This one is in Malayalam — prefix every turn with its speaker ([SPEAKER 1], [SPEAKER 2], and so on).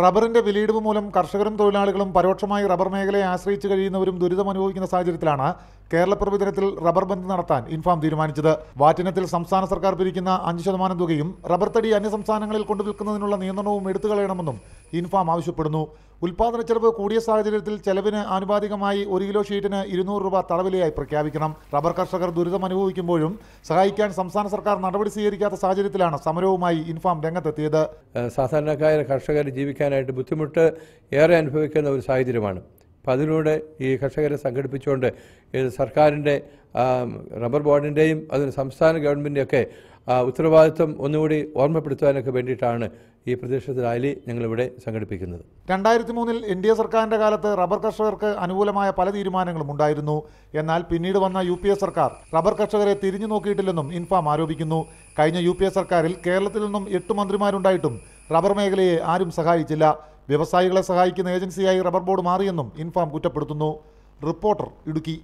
[SPEAKER 1] റബ്ബറിന്റെ വിലയിടിവ് മൂലം കർഷകരും തൊഴിലാളികളും പരോക്ഷമായി റബ്ബർ മേഖലയെ ആശ്രയിച്ച് കഴിയുന്നവരും ദുരിതമനുഭവിക്കുന്ന സാഹചര്യത്തിലാണ് കേരള പ്രവചനത്തിൽ റബ്ബർ ബന്ദ് നടത്താൻ ഇൻഫാം തീരുമാനിച്ചത് വാറ്റിനത്തിൽ സംസ്ഥാന സർക്കാർ പിരിക്കുന്ന അഞ്ച് ശതമാനം തുകയും റബ്ബർ തടി സംസ്ഥാനങ്ങളിൽ കൊണ്ടുവിൽക്കുന്നതിനുള്ള നിയന്ത്രണവും എടുത്തുകളയണമെന്നും ഇൻഫാം ആവശ്യപ്പെടുന്നു ഉൽപാദന ചെലവ് കൂടിയ സാഹചര്യത്തിൽ ചെലവിന് ആനുപാതികമായി ഒരു കിലോ ഷീറ്റിന് ഇരുന്നൂറ് രൂപ തറവിലയായി പ്രഖ്യാപിക്കണം റബ്ബർ കർഷകർ ദുരിതം അനുഭവിക്കുമ്പോഴും സഹായിക്കാൻ സംസ്ഥാന സർക്കാർ
[SPEAKER 2] നടപടി സ്വീകരിക്കാത്ത സാഹചര്യത്തിലാണ് സമരവുമായി ഇൻഫാം രംഗത്തെത്തിയത് സാധാരണക്കാരായ കർഷകർ ജീവിക്കാനായിട്ട് ബുദ്ധിമുട്ട് ഏറെ അനുഭവിക്കുന്ന ഒരു സാഹചര്യമാണ് അപ്പം അതിലൂടെ ഈ കർഷകരെ സംഘടിപ്പിച്ചുകൊണ്ട് സർക്കാരിൻ്റെ റബ്ബർ ബോർഡിൻ്റെയും അതിന് സംസ്ഥാന ഗവൺമെൻറ്റിൻ്റെയൊക്കെ ഉത്തരവാദിത്വം ഒന്നുകൂടി ഓർമ്മപ്പെടുത്തുവാനൊക്കെ വേണ്ടിയിട്ടാണ് ഈ പ്രദേശത്ത് റാലി ഞങ്ങളിവിടെ സംഘടിപ്പിക്കുന്നത്
[SPEAKER 1] രണ്ടായിരത്തി മൂന്നിൽ എൻ ഡി എ സർക്കാരിൻ്റെ കാലത്ത് റബ്ബർ കർഷകർക്ക് അനുകൂലമായ പല തീരുമാനങ്ങളും ഉണ്ടായിരുന്നു എന്നാൽ പിന്നീട് വന്ന യു സർക്കാർ റബ്ബർ കർഷകരെ തിരിഞ്ഞു നോക്കിയിട്ടില്ലെന്നും ഇൻഫാം ആരോപിക്കുന്നു കഴിഞ്ഞ യു സർക്കാരിൽ കേരളത്തിൽ നിന്നും എട്ട് മന്ത്രിമാരുണ്ടായിട്ടും റബ്ബർ മേഖലയെ ആരും സഹായിച്ചില്ല വ്യവസായികളെ സഹായിക്കുന്ന ഏജൻസിയായി റബ്ബർ ബോർഡ് മാറിയെന്നും ഇൻഫാം കുറ്റപ്പെടുത്തുന്നു റിപ്പോർട്ടർ ഇടുക്കി